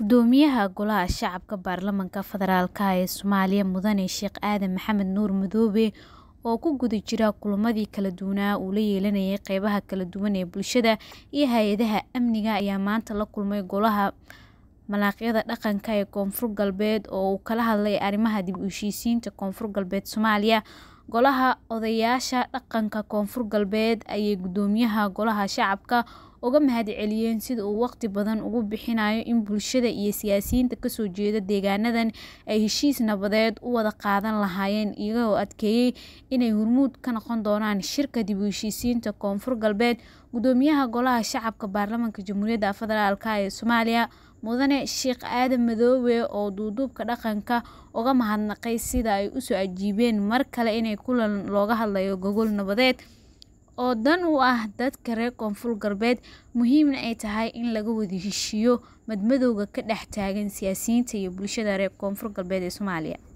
Gudoomiyaha Golaha Shacabka Baarlamaanka Federaalka ee Soomaaliya Mudane Sheekh Aadan Maxamed Nuur Madoobe oo ku guda jira kulamadii kala duwanaa uu la yeelanayay qeybaha kala duwan ee bulshada iyo hay-adaha amniga ayaa maanta la kulmay golaha malaaqyada dhaqanka ee Koonfur Galbeed oo uu kala hadlay arrimaha dib u heshiisiinta Koonfur Galbeed Soomaaliya Golaha Odayaasha Dhaqanka Koonfur Galbeed ayay Guddoomiyaha Golaha Shacabka uga mahadceliyeen sida uu waqti badan ugu bixinayo in bulshada iyo siyaasiyiinta kasoo jeeda deegaanadan ay heshiis nabadeed u wada qaadan lahaayeen iyagoo adkeeyey inay hurmuud ka noqon doonaan shirka dib u heshiisiinta Koonfur Galbeed Guddoomiyaha Golaha Shacabka Baarlamaanka Jamhuuriyadda Federaalka ee Soomaaliya mudane sheekh aadan madoobe oo duuduubka dhaqanka uga mahadnaqay sida ay usoo ajiibeen mar kale inay kulan looga hadlayo gogol nabadeed oo dan u ah dadka reer koonfur galbeed muhiimna ay tahay in laga wada heshiiyo madmadowga ka dhex taagan siyaasiyiinta iyo bulshada reer koonfur galbeed ee soomaaliya